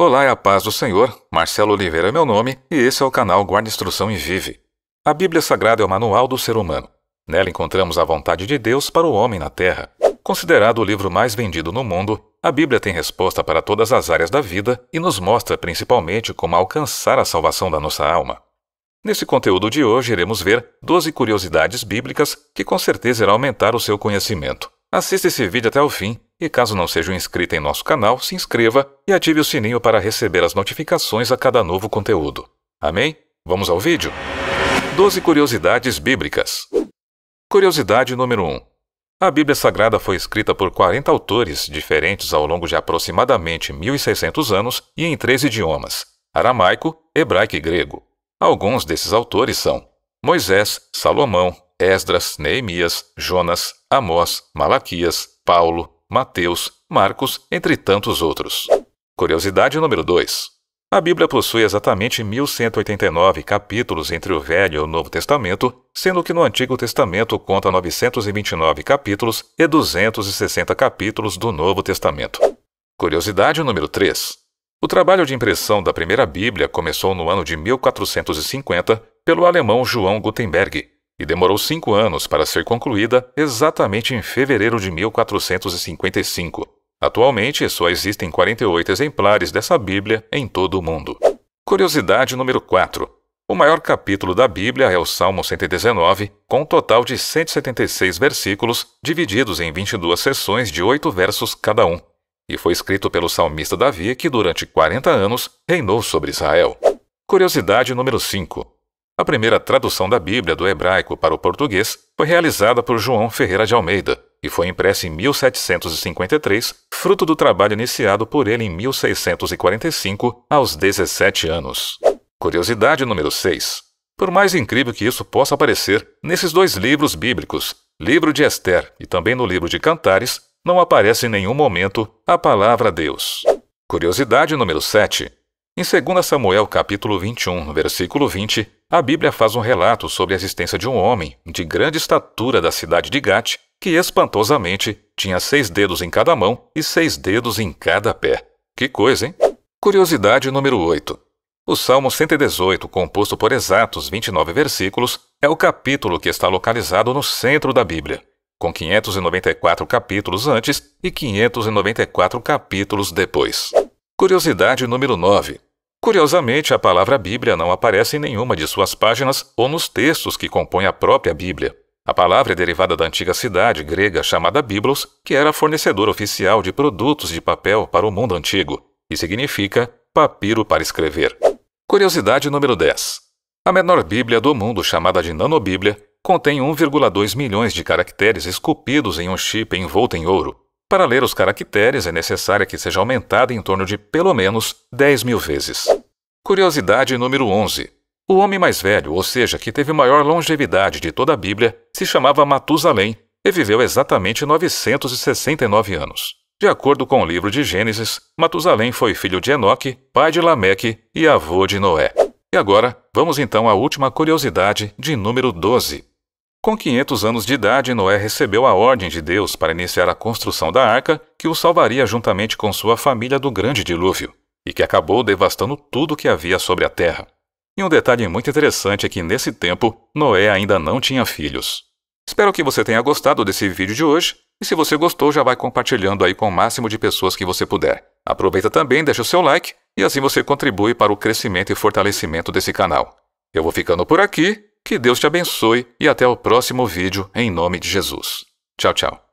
Olá e a paz do Senhor, Marcelo Oliveira é meu nome e esse é o canal Guarda Instrução e Vive. A Bíblia Sagrada é o manual do ser humano. Nela encontramos a vontade de Deus para o homem na Terra. Considerado o livro mais vendido no mundo, a Bíblia tem resposta para todas as áreas da vida e nos mostra principalmente como alcançar a salvação da nossa alma. Nesse conteúdo de hoje iremos ver 12 curiosidades bíblicas que com certeza irá aumentar o seu conhecimento. Assista esse vídeo até o fim e caso não seja inscrito em nosso canal, se inscreva e ative o sininho para receber as notificações a cada novo conteúdo. Amém? Vamos ao vídeo? 12 Curiosidades Bíblicas Curiosidade número 1 A Bíblia Sagrada foi escrita por 40 autores diferentes ao longo de aproximadamente 1.600 anos e em três idiomas, aramaico, hebraico e grego. Alguns desses autores são Moisés, Salomão, Esdras, Neemias, Jonas, Amós, Malaquias, Paulo, Mateus, Marcos, entre tantos outros. Curiosidade número 2. A Bíblia possui exatamente 1189 capítulos entre o Velho e o Novo Testamento, sendo que no Antigo Testamento conta 929 capítulos e 260 capítulos do Novo Testamento. Curiosidade número 3. O trabalho de impressão da primeira Bíblia começou no ano de 1450 pelo alemão João Gutenberg, e demorou cinco anos para ser concluída exatamente em fevereiro de 1455. Atualmente, só existem 48 exemplares dessa Bíblia em todo o mundo. Curiosidade número 4. O maior capítulo da Bíblia é o Salmo 119, com um total de 176 versículos, divididos em 22 sessões de oito versos cada um, e foi escrito pelo salmista Davi, que durante 40 anos reinou sobre Israel. Curiosidade número 5. A primeira tradução da Bíblia do hebraico para o português foi realizada por João Ferreira de Almeida e foi impressa em 1753, fruto do trabalho iniciado por ele em 1645, aos 17 anos. Curiosidade número 6. Por mais incrível que isso possa parecer, nesses dois livros bíblicos, livro de Esther e também no livro de Cantares, não aparece em nenhum momento a palavra Deus. Curiosidade número 7. Em 2 Samuel capítulo 21, versículo 20, a Bíblia faz um relato sobre a existência de um homem de grande estatura da cidade de Gat, que espantosamente tinha seis dedos em cada mão e seis dedos em cada pé. Que coisa, hein? Curiosidade número 8. O Salmo 118, composto por exatos 29 versículos, é o capítulo que está localizado no centro da Bíblia, com 594 capítulos antes e 594 capítulos depois. Curiosidade número 9. Curiosamente, a palavra Bíblia não aparece em nenhuma de suas páginas ou nos textos que compõem a própria Bíblia. A palavra é derivada da antiga cidade grega chamada Biblos, que era fornecedora oficial de produtos de papel para o mundo antigo, e significa papiro para escrever. Curiosidade número 10. A menor Bíblia do mundo, chamada de Nanobíblia, contém 1,2 milhões de caracteres esculpidos em um chip envolto em ouro. Para ler os caracteres, é necessário que seja aumentada em torno de pelo menos 10 mil vezes. Curiosidade número 11. O homem mais velho, ou seja, que teve maior longevidade de toda a Bíblia, se chamava Matusalém e viveu exatamente 969 anos. De acordo com o livro de Gênesis, Matusalém foi filho de Enoque, pai de Lameque e avô de Noé. E agora, vamos então à última curiosidade de número 12. Com 500 anos de idade, Noé recebeu a ordem de Deus para iniciar a construção da arca que o salvaria juntamente com sua família do grande dilúvio, e que acabou devastando tudo que havia sobre a terra. E um detalhe muito interessante é que nesse tempo, Noé ainda não tinha filhos. Espero que você tenha gostado desse vídeo de hoje, e se você gostou, já vai compartilhando aí com o máximo de pessoas que você puder. Aproveita também, deixa o seu like, e assim você contribui para o crescimento e fortalecimento desse canal. Eu vou ficando por aqui que Deus te abençoe e até o próximo vídeo em nome de Jesus. Tchau, tchau.